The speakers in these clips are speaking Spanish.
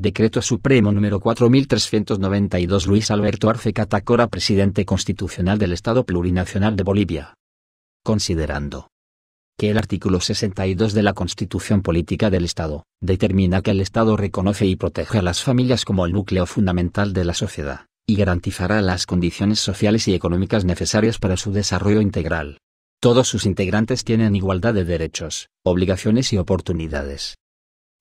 Decreto Supremo número 4392 Luis Alberto Arce Catacora Presidente Constitucional del Estado Plurinacional de Bolivia. Considerando que el artículo 62 de la Constitución Política del Estado, determina que el Estado reconoce y protege a las familias como el núcleo fundamental de la sociedad, y garantizará las condiciones sociales y económicas necesarias para su desarrollo integral. Todos sus integrantes tienen igualdad de derechos, obligaciones y oportunidades,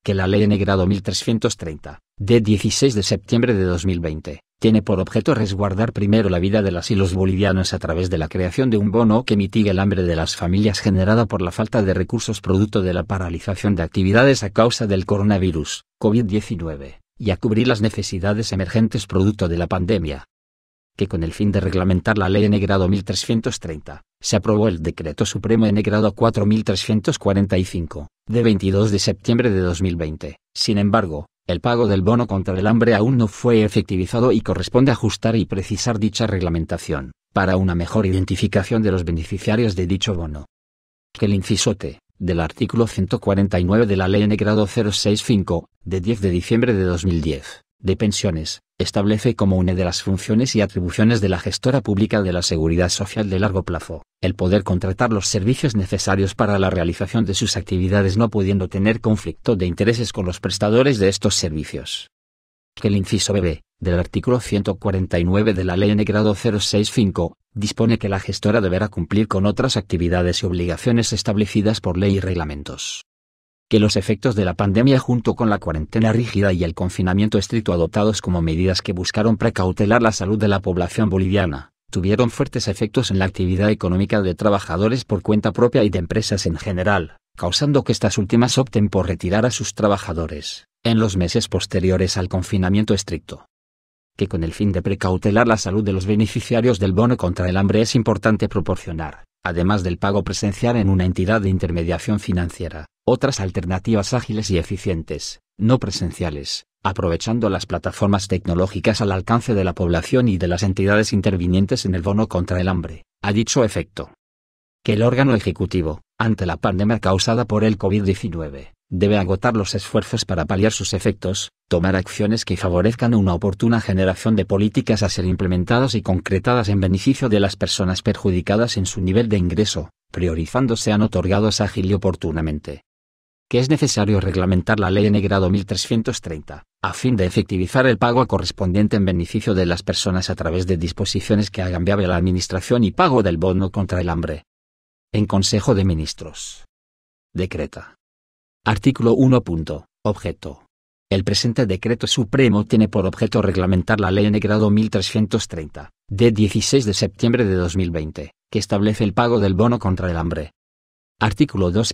que la Ley Negrado 1330, de 16 de septiembre de 2020, tiene por objeto resguardar primero la vida de las y los bolivianos a través de la creación de un bono que mitigue el hambre de las familias generada por la falta de recursos producto de la paralización de actividades a causa del coronavirus, COVID-19, y a cubrir las necesidades emergentes producto de la pandemia que con el fin de reglamentar la ley N grado 1330, se aprobó el Decreto Supremo N grado 4345, de 22 de septiembre de 2020. Sin embargo, el pago del bono contra el hambre aún no fue efectivizado y corresponde ajustar y precisar dicha reglamentación, para una mejor identificación de los beneficiarios de dicho bono. Que el incisote del artículo 149 de la Ley N grado 065, de 10 de diciembre de 2010, de pensiones, establece como una de las funciones y atribuciones de la gestora pública de la seguridad social de largo plazo, el poder contratar los servicios necesarios para la realización de sus actividades no pudiendo tener conflicto de intereses con los prestadores de estos servicios. Que el inciso BB, del artículo 149 de la Ley N grado 065, dispone que la gestora deberá cumplir con otras actividades y obligaciones establecidas por ley y reglamentos que los efectos de la pandemia junto con la cuarentena rígida y el confinamiento estricto adoptados como medidas que buscaron precautelar la salud de la población boliviana, tuvieron fuertes efectos en la actividad económica de trabajadores por cuenta propia y de empresas en general, causando que estas últimas opten por retirar a sus trabajadores, en los meses posteriores al confinamiento estricto. Que con el fin de precautelar la salud de los beneficiarios del bono contra el hambre es importante proporcionar, además del pago presencial en una entidad de intermediación financiera, otras alternativas ágiles y eficientes, no presenciales, aprovechando las plataformas tecnológicas al alcance de la población y de las entidades intervinientes en el bono contra el hambre, ha dicho efecto. Que el órgano ejecutivo, ante la pandemia causada por el COVID-19, debe agotar los esfuerzos para paliar sus efectos, tomar acciones que favorezcan una oportuna generación de políticas a ser implementadas y concretadas en beneficio de las personas perjudicadas en su nivel de ingreso, priorizando sean otorgados ágil y oportunamente. Que es necesario reglamentar la Ley Negrado 1330, a fin de efectivizar el pago correspondiente en beneficio de las personas a través de disposiciones que hagan viable la administración y pago del bono contra el hambre. En Consejo de Ministros. Decreta. Artículo 1. Objeto el presente decreto supremo tiene por objeto reglamentar la Ley N grado 1330, de 16 de septiembre de 2020, que establece el pago del bono contra el hambre. Artículo 2.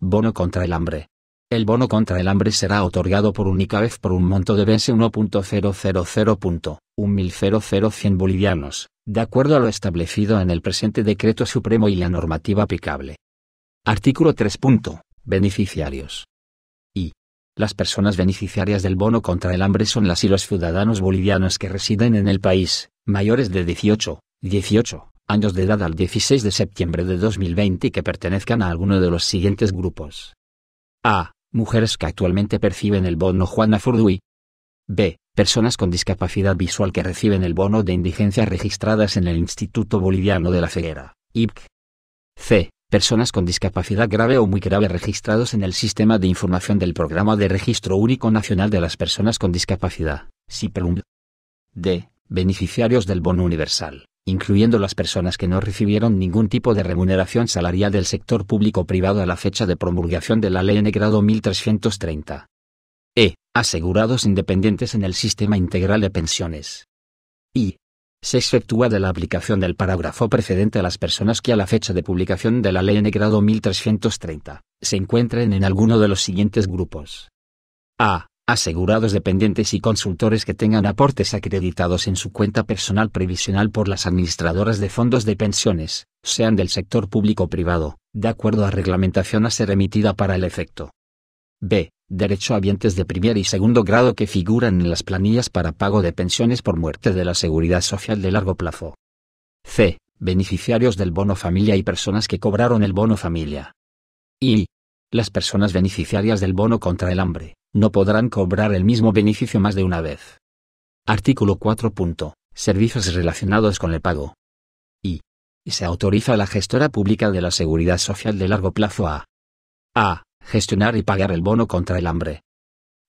Bono contra el hambre. El bono contra el hambre será otorgado por única vez por un monto de BS 1.000.100 bolivianos, de acuerdo a lo establecido en el presente decreto supremo y la normativa aplicable. Artículo 3. Beneficiarios. Las personas beneficiarias del bono contra el hambre son las y los ciudadanos bolivianos que residen en el país, mayores de 18, 18 años de edad al 16 de septiembre de 2020 y que pertenezcan a alguno de los siguientes grupos. A. Mujeres que actualmente perciben el bono Juana Furduy. B. Personas con discapacidad visual que reciben el bono de indigencia registradas en el Instituto Boliviano de la Ceguera, IBC. C personas con discapacidad grave o muy grave registrados en el Sistema de Información del Programa de Registro Único Nacional de las Personas con Discapacidad, SIPRUM. D. Beneficiarios del Bono Universal, incluyendo las personas que no recibieron ningún tipo de remuneración salarial del sector público-privado a la fecha de promulgación de la Ley en grado 1330. E. Asegurados independientes en el Sistema Integral de Pensiones. I se exceptúa de la aplicación del parágrafo precedente a las personas que a la fecha de publicación de la ley en grado 1330 se encuentren en alguno de los siguientes grupos. A. Asegurados dependientes y consultores que tengan aportes acreditados en su cuenta personal previsional por las administradoras de fondos de pensiones, sean del sector público o privado, de acuerdo a reglamentación a ser emitida para el efecto. B Derecho vientes de primer y segundo grado que figuran en las planillas para pago de pensiones por muerte de la Seguridad Social de largo plazo. C. Beneficiarios del bono familia y personas que cobraron el bono familia. Y. Las personas beneficiarias del bono contra el hambre no podrán cobrar el mismo beneficio más de una vez. Artículo 4. Servicios relacionados con el pago. Y. Se autoriza a la gestora pública de la Seguridad Social de largo plazo a. A Gestionar y pagar el bono contra el hambre.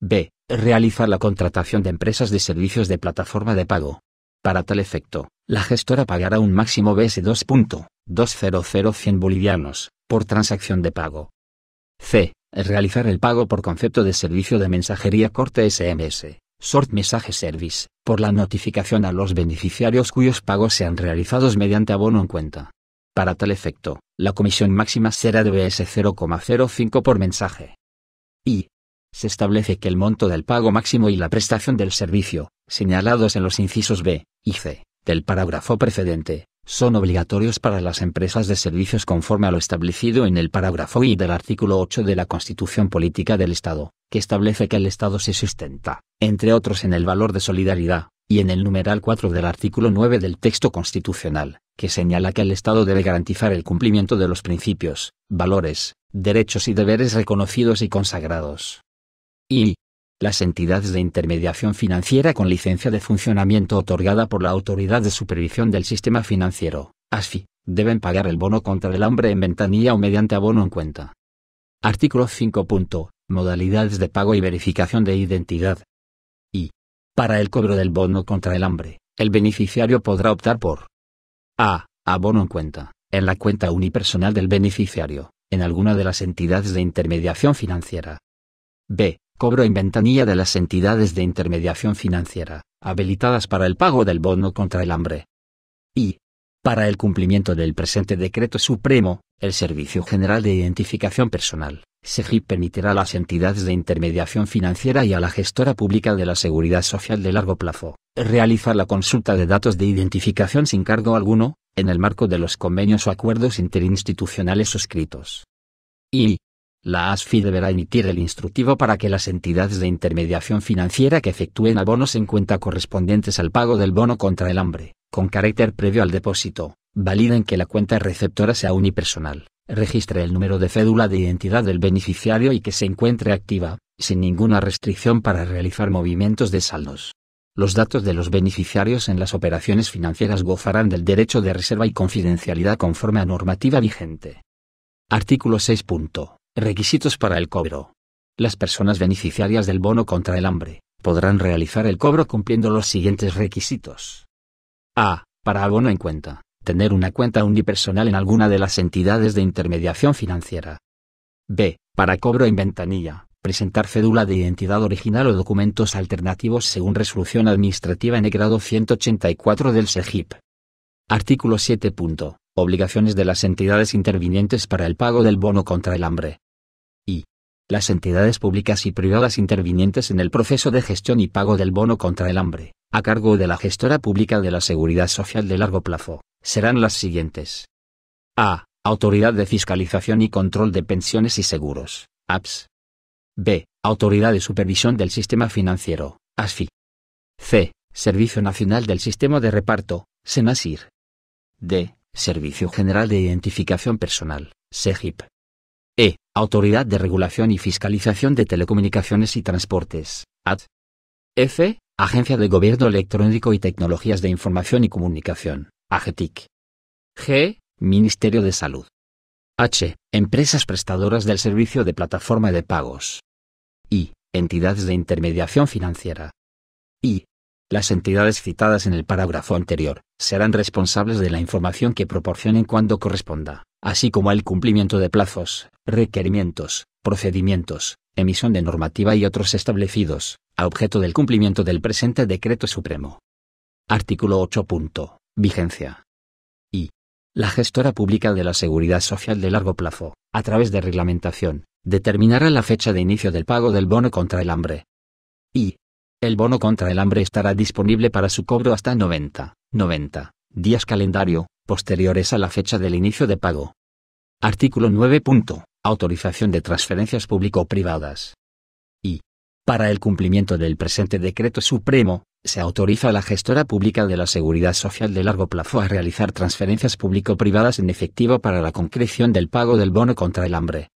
B. Realizar la contratación de empresas de servicios de plataforma de pago. Para tal efecto, la gestora pagará un máximo BS2.200100 bolivianos por transacción de pago. C. Realizar el pago por concepto de servicio de mensajería corte SMS, Short Message Service, por la notificación a los beneficiarios cuyos pagos sean realizados mediante abono en cuenta. Para tal efecto, la comisión máxima será de BS 0,05 por mensaje. Y. Se establece que el monto del pago máximo y la prestación del servicio, señalados en los incisos B y C del parágrafo precedente, son obligatorios para las empresas de servicios conforme a lo establecido en el parágrafo I del artículo 8 de la Constitución Política del Estado, que establece que el Estado se sustenta, entre otros en el valor de solidaridad, y en el numeral 4 del artículo 9 del texto constitucional, que señala que el Estado debe garantizar el cumplimiento de los principios, valores, derechos y deberes reconocidos y consagrados. Y las entidades de intermediación financiera con licencia de funcionamiento otorgada por la Autoridad de Supervisión del Sistema Financiero, ASFI, deben pagar el bono contra el hambre en ventanilla o mediante abono en cuenta. Artículo 5 modalidades de pago y verificación de identidad. Y, para el cobro del bono contra el hambre, el beneficiario podrá optar por A. Abono en cuenta, en la cuenta unipersonal del beneficiario, en alguna de las entidades de intermediación financiera. B. Cobro en ventanilla de las entidades de intermediación financiera, habilitadas para el pago del bono contra el hambre. Y, para el cumplimiento del presente decreto supremo, el Servicio General de Identificación Personal SEGIP permitirá a las entidades de intermediación financiera y a la gestora pública de la seguridad social de largo plazo, realizar la consulta de datos de identificación sin cargo alguno, en el marco de los convenios o acuerdos interinstitucionales suscritos. Y. La ASFI deberá emitir el instructivo para que las entidades de intermediación financiera que efectúen abonos en cuenta correspondientes al pago del bono contra el hambre, con carácter previo al depósito, validen que la cuenta receptora sea unipersonal, registre el número de cédula de identidad del beneficiario y que se encuentre activa, sin ninguna restricción para realizar movimientos de saldos. Los datos de los beneficiarios en las operaciones financieras gozarán del derecho de reserva y confidencialidad conforme a normativa vigente. Artículo 6. Requisitos para el cobro. Las personas beneficiarias del bono contra el hambre podrán realizar el cobro cumpliendo los siguientes requisitos. A. Para abono en cuenta Tener una cuenta unipersonal en alguna de las entidades de intermediación financiera. B. Para cobro en ventanilla, presentar cédula de identidad original o documentos alternativos según resolución administrativa en el grado 184 del SEGIP. Artículo 7. Obligaciones de las entidades intervinientes para el pago del bono contra el hambre. y. Las entidades públicas y privadas intervinientes en el proceso de gestión y pago del bono contra el hambre, a cargo de la gestora pública de la seguridad social de largo plazo, serán las siguientes. A. Autoridad de Fiscalización y Control de Pensiones y Seguros, APS. B. Autoridad de Supervisión del Sistema Financiero, ASFI. C. Servicio Nacional del Sistema de Reparto, SENASIR. D. Servicio General de Identificación Personal, SEGIP. E. Autoridad de Regulación y Fiscalización de Telecomunicaciones y Transportes, AD. F. Agencia de Gobierno Electrónico y Tecnologías de Información y Comunicación, AGETIC. G. Ministerio de Salud. H. Empresas prestadoras del servicio de plataforma de pagos. I. Entidades de intermediación financiera. I. Las entidades citadas en el parágrafo anterior serán responsables de la información que proporcionen cuando corresponda, así como el cumplimiento de plazos, requerimientos, procedimientos, emisión de normativa y otros establecidos, a objeto del cumplimiento del presente decreto supremo. Artículo 8 vigencia. Y. La gestora pública de la seguridad social de largo plazo, a través de reglamentación, determinará la fecha de inicio del pago del bono contra el hambre. Y. El bono contra el hambre estará disponible para su cobro hasta 90, 90 días calendario, posteriores a la fecha del inicio de pago. Artículo 9. Autorización de transferencias público-privadas. Y. Para el cumplimiento del presente decreto supremo, se autoriza a la gestora pública de la seguridad social de largo plazo a realizar transferencias público-privadas en efectivo para la concreción del pago del bono contra el hambre.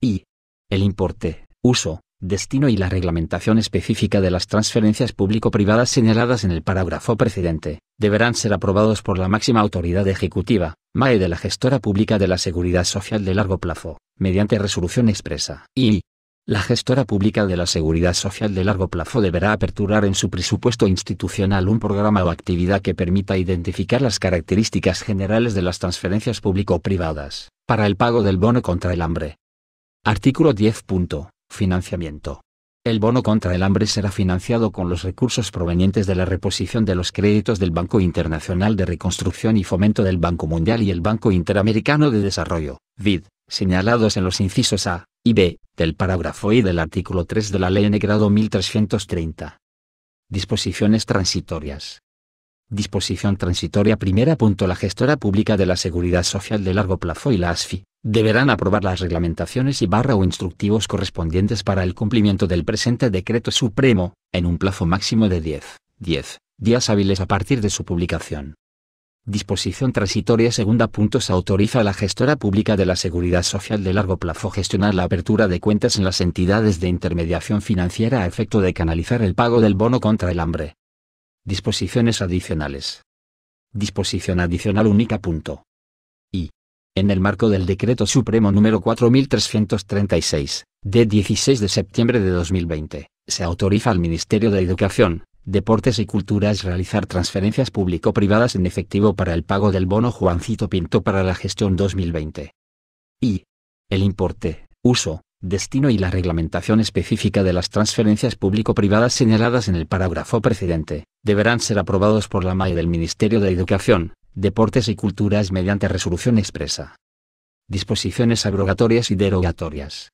Y. El importe, uso, destino y la reglamentación específica de las transferencias público-privadas señaladas en el parágrafo precedente, deberán ser aprobados por la máxima autoridad ejecutiva, MAE de la gestora pública de la seguridad social de largo plazo, mediante resolución expresa. Y. La gestora pública de la seguridad social de largo plazo deberá aperturar en su presupuesto institucional un programa o actividad que permita identificar las características generales de las transferencias público-privadas, para el pago del bono contra el hambre. Artículo 10. Financiamiento. El bono contra el hambre será financiado con los recursos provenientes de la reposición de los créditos del Banco Internacional de Reconstrucción y Fomento del Banco Mundial y el Banco Interamericano de Desarrollo, BID, señalados en los incisos A y B del parágrafo y del artículo 3 de la Ley en 1330. Disposiciones transitorias. Disposición transitoria primera. La gestora pública de la seguridad social de largo plazo y la ASFI deberán aprobar las reglamentaciones y barra o instructivos correspondientes para el cumplimiento del presente decreto supremo, en un plazo máximo de 10, 10 días hábiles a partir de su publicación. Disposición transitoria segunda punto se autoriza a la gestora pública de la seguridad social de largo plazo gestionar la apertura de cuentas en las entidades de intermediación financiera a efecto de canalizar el pago del bono contra el hambre. Disposiciones adicionales. Disposición adicional única punto. Y. En el marco del Decreto Supremo número 4336, de 16 de septiembre de 2020, se autoriza al Ministerio de Educación, Deportes y culturas realizar transferencias público-privadas en efectivo para el pago del bono Juancito Pinto para la gestión 2020. Y. El importe, uso, destino y la reglamentación específica de las transferencias público-privadas señaladas en el parágrafo precedente, deberán ser aprobados por la MAE del Ministerio de Educación, Deportes y Culturas mediante resolución expresa. Disposiciones abrogatorias y derogatorias.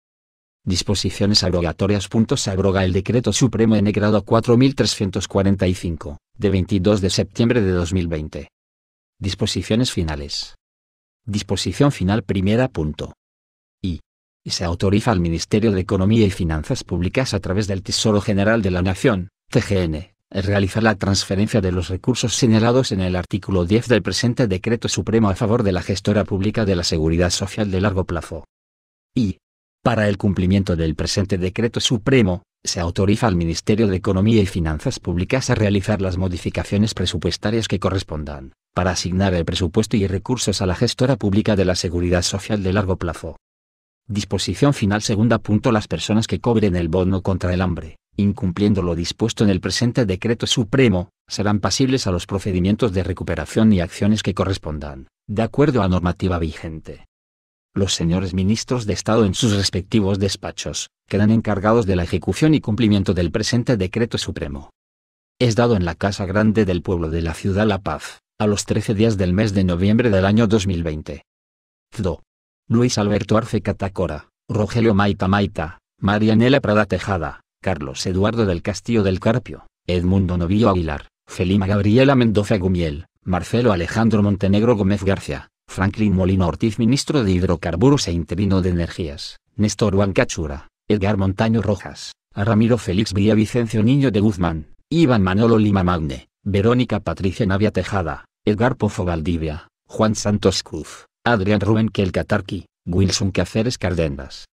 Disposiciones abrogatorias. Se abroga el Decreto Supremo en grado 4345, de 22 de septiembre de 2020. Disposiciones finales. Disposición final primera. Punto. Y. Se autoriza al Ministerio de Economía y Finanzas Públicas a través del Tesoro General de la Nación, TGN, realizar la transferencia de los recursos señalados en el artículo 10 del presente Decreto Supremo a favor de la gestora pública de la Seguridad Social de largo plazo. Y para el cumplimiento del presente decreto supremo, se autoriza al Ministerio de Economía y Finanzas Públicas a realizar las modificaciones presupuestarias que correspondan, para asignar el presupuesto y recursos a la gestora pública de la seguridad social de largo plazo. Disposición final segunda punto Las personas que cobren el bono contra el hambre, incumpliendo lo dispuesto en el presente decreto supremo, serán pasibles a los procedimientos de recuperación y acciones que correspondan, de acuerdo a normativa vigente. Los señores ministros de Estado en sus respectivos despachos, quedan encargados de la ejecución y cumplimiento del presente decreto supremo. Es dado en la Casa Grande del Pueblo de la Ciudad La Paz, a los 13 días del mes de noviembre del año 2020. 2 Luis Alberto Arce Catacora, Rogelio Maita Maita, Marianela Prada Tejada, Carlos Eduardo del Castillo del Carpio, Edmundo Novillo Aguilar, Felima Gabriela Mendoza Gumiel, Marcelo Alejandro Montenegro Gómez García, Franklin Molina Ortiz ministro de Hidrocarburos e interino de Energías, Néstor Juan Cachura, Edgar Montaño Rojas, Ramiro Félix Villavicencio Niño de Guzmán, Iván Manolo Lima Magne, Verónica Patricia Navia Tejada, Edgar Pozo Valdivia, Juan Santos Cruz, Adrián Rubén Kelkatarqui, Wilson Cáceres Cardenas,